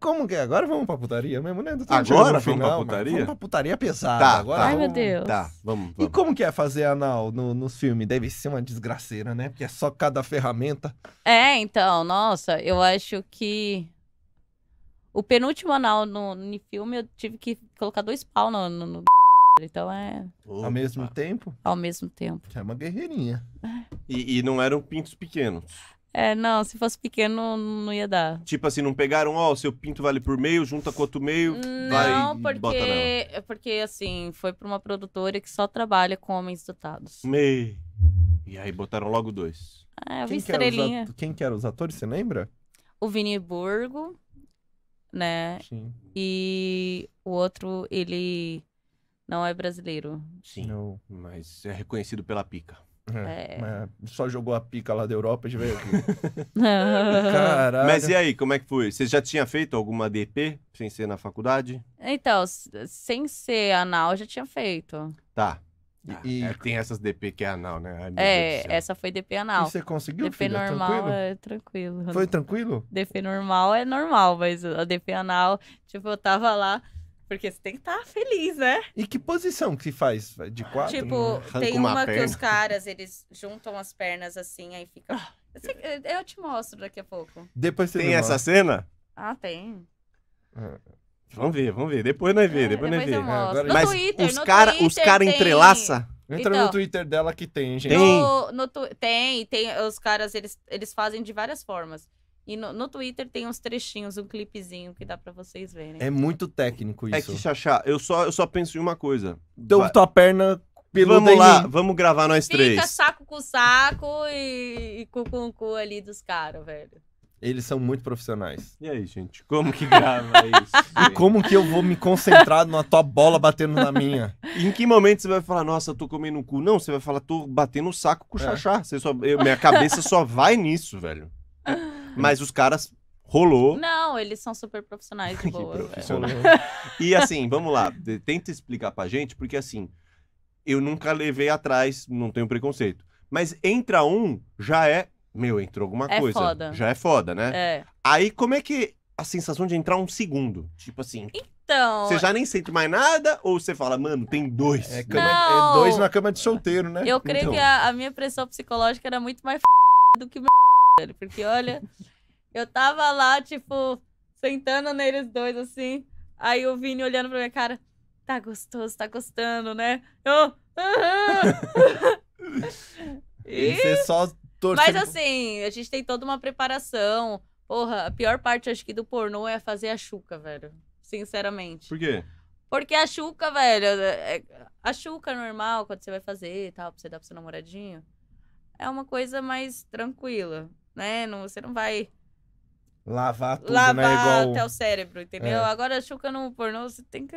Como que é? Agora vamos pra putaria mesmo, né? Agora final, vamos pra né? putaria? Vamos pra putaria pesada. Tá, agora tá. Ai, meu Deus. Tá, vamos, vamos, E como que é fazer anal no, nos filmes? Deve ser uma desgraceira, né? Porque é só cada ferramenta. É, então, nossa, eu acho que... O penúltimo anal no, no filme, eu tive que colocar dois pau no... no, no... Então é... Opa. Ao mesmo tempo? Ao mesmo tempo. É uma guerreirinha. É. E, e não eram pintos pequenos? É, não, se fosse pequeno não ia dar. Tipo assim, não pegaram, ó, seu pinto vale por meio, junta com outro meio, não, vai Não, é porque, assim, foi pra uma produtora que só trabalha com homens dotados. Meio. E aí botaram logo dois. Ah, eu quem vi que At... Quem que eram os atores, você lembra? O Vini Burgo, né? Sim. E o outro, ele não é brasileiro. Sim, não. mas é reconhecido pela pica. É, é. só jogou a pica lá da Europa e veio aqui. Caralho. Mas e aí, como é que foi? Você já tinha feito alguma DP sem ser na faculdade? Então, sem ser anal, já tinha feito. Tá. Ah, e... é, tem essas DP que é anal, né? Ai, é, essa foi DP anal. E você conseguiu, DP normal tranquilo? é tranquilo. Foi tranquilo? DP normal é normal, mas a DP anal, tipo, eu tava lá porque você tem que estar tá feliz, né? E que posição que se faz? De quatro? Tipo, tem uma, uma que os caras, eles juntam as pernas assim, aí fica. Ah. Eu te mostro daqui a pouco. Depois Tem essa mostra. cena? Ah, tem. Ah. Vamos ver, vamos ver. Depois nós vê, é, depois, nós vê. Agora... Mas Twitter, os cara, Twitter os cara entrelaça. Entra então, no Twitter dela que tem, gente. Tem, no, no tu... tem, tem, os caras eles, eles fazem de várias formas. E no, no, Twitter tem uns trechinhos, um clipezinho que dá para vocês verem. É muito técnico é isso. É que, Xaxá, eu só, eu só penso em uma coisa. Deu então tua perna peluda Vamos lá, vamos gravar nós Fica três. Fica saco com saco e, e cu com cu ali dos caras, velho. Eles são muito profissionais. E aí, gente? Como que grava isso? e como que eu vou me concentrar na tua bola batendo na minha? em que momento você vai falar, nossa, eu tô comendo um cu? Não, você vai falar, tô batendo o saco com o é. xaxá. Você só, eu, minha cabeça só vai nisso, velho. Uhum. Mas os caras rolou. Não, eles são super profissionais de boa. profissional. e assim, vamos lá, tenta explicar pra gente, porque assim, eu nunca levei atrás, não tenho preconceito. Mas entra um, já é. Meu, entrou alguma é coisa. Foda. Já é foda, né? É. Aí como é que a sensação de entrar um segundo? Tipo assim. Então. Você já nem sente mais nada ou você fala, mano, tem dois? É, cama, é dois na cama de solteiro, né? Eu creio então. que a, a minha pressão psicológica era muito mais do que meu velho. Porque, olha, eu tava lá, tipo, sentando neles dois, assim. Aí o Vini olhando pra minha cara, tá gostoso, tá gostando, né? Eu. e... você só torcendo. Mas assim, a gente tem toda uma preparação. Porra, a pior parte, acho que, do pornô é fazer a chuca, velho. Sinceramente. Por quê? Porque a chuca, velho, é, é, a chuca é normal, quando você vai fazer e tal, pra você dar pro seu namoradinho é uma coisa mais tranquila, né? Não, você não vai lavar tudo, né, lavar né? Igual... até o cérebro, entendeu? É. Agora, chocando o pornô, você tem que...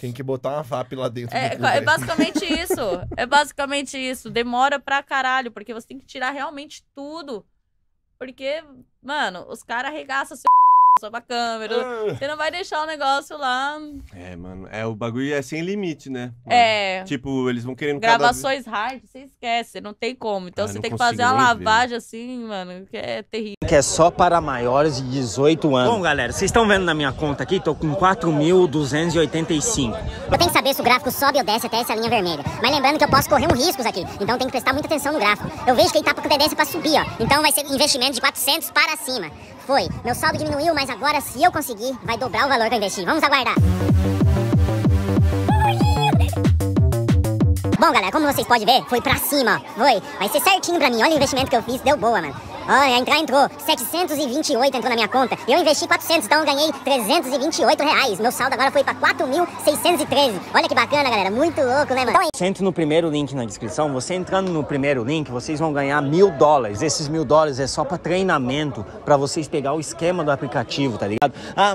Tem que botar uma VAP lá dentro. É, é basicamente isso. É basicamente isso. Demora pra caralho, porque você tem que tirar realmente tudo. Porque, mano, os caras arregaçam seu só pra câmera. Ah. Você não vai deixar o negócio lá. É, mano. É, o bagulho é sem limite, né? Mano? É. Tipo, eles vão querendo. Gravações cada... hard, você esquece, não tem como. Então ah, você tem que fazer uma lavagem ver. assim, mano, que é terrível. Que é só para maiores de 18 anos. Bom, galera, vocês estão vendo na minha conta aqui, tô com 4.285. Eu tenho que saber se o gráfico sobe ou desce até essa linha vermelha. Mas lembrando que eu posso correr riscos aqui, então tem que prestar muita atenção no gráfico. Eu vejo que ele tá com tendência pra subir, ó. Então vai ser investimento de 400 para cima. Foi. Meu saldo diminuiu, mas mas agora se eu conseguir, vai dobrar o valor que eu investi. Vamos aguardar. Bom, galera, como vocês podem ver, foi pra cima, ó. Foi. Vai ser certinho pra mim. Olha o investimento que eu fiz, deu boa, mano. Olha, entrar entrou. 728 entrou na minha conta. Eu investi 400, então eu ganhei 328 reais. Meu saldo agora foi pra 4.613. Olha que bacana, galera. Muito louco, né, mano? Então, você é entra no primeiro link na descrição. Você entrando no primeiro link, vocês vão ganhar mil dólares. Esses mil dólares é só pra treinamento, pra vocês pegar o esquema do aplicativo, tá ligado? Ah,